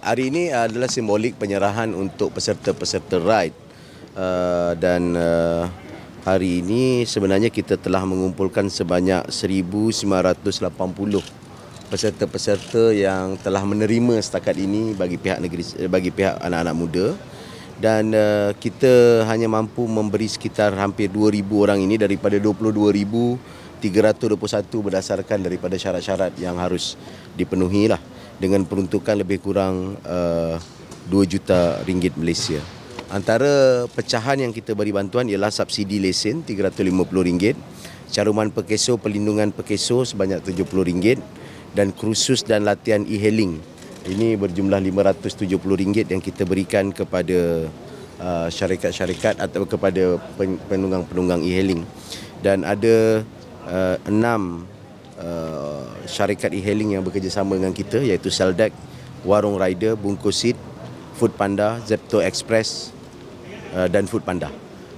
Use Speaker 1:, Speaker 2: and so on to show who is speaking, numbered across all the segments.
Speaker 1: hari ini adalah simbolik penyerahan untuk peserta-peserta ride uh, dan uh, hari ini sebenarnya kita telah mengumpulkan sebanyak 1980 peserta-peserta yang telah menerima setakat ini bagi pihak negeri eh, bagi pihak anak-anak muda dan uh, kita hanya mampu memberi sekitar hampir 2000 orang ini daripada 22000 321 berdasarkan daripada syarat-syarat yang harus dipenuhi lah dengan peruntukan lebih kurang uh, eh, 2 juta ringgit Malaysia. Antara pecahan yang kita beri bantuan ialah subsidi lesen RM350, caruman pekeso pelindungan pekeso sebanyak RM70 dan kursus dan latihan e-hailing. Ini berjumlah RM570 yang kita berikan kepada uh, syarikat-syarikat atau kepada penunggang-penunggang e-hailing. Dan ada uh, eh, 6 uh, syarikat e-hailing yang bekerjasama dengan kita iaitu Seldeck, Warung Rider, Bungkus Seat, Food Panda, Zepto Express uh, dan Food Panda.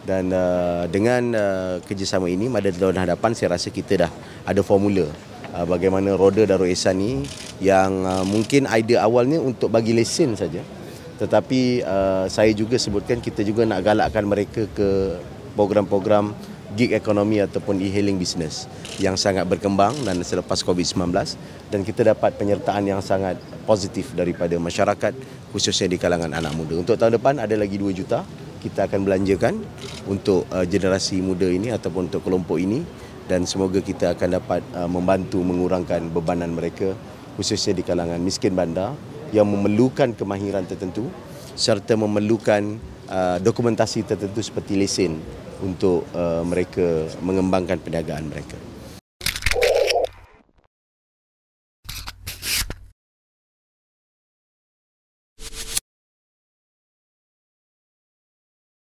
Speaker 1: Dan uh, dengan uh, kerjasama ini, pada tahun hadapan saya rasa kita dah ada formula uh, bagaimana roda Darul Ehsan ini yang uh, mungkin idea awalnya untuk bagi lesen saja. Tetapi uh, saya juga sebutkan kita juga nak galakkan mereka ke program-program gig ekonomi ataupun e-hailing business yang sangat berkembang dan selepas COVID-19 dan kita dapat penyertaan yang sangat positif daripada masyarakat khususnya di kalangan anak muda. Untuk tahun depan ada lagi 2 juta kita akan belanjakan untuk uh, generasi muda ini ataupun untuk kelompok ini dan semoga kita akan dapat uh, membantu mengurangkan bebanan mereka khususnya di kalangan miskin bandar yang memerlukan kemahiran tertentu serta memerlukan uh, dokumentasi tertentu seperti lesen untuk uh, mereka mengembangkan perniagaan mereka.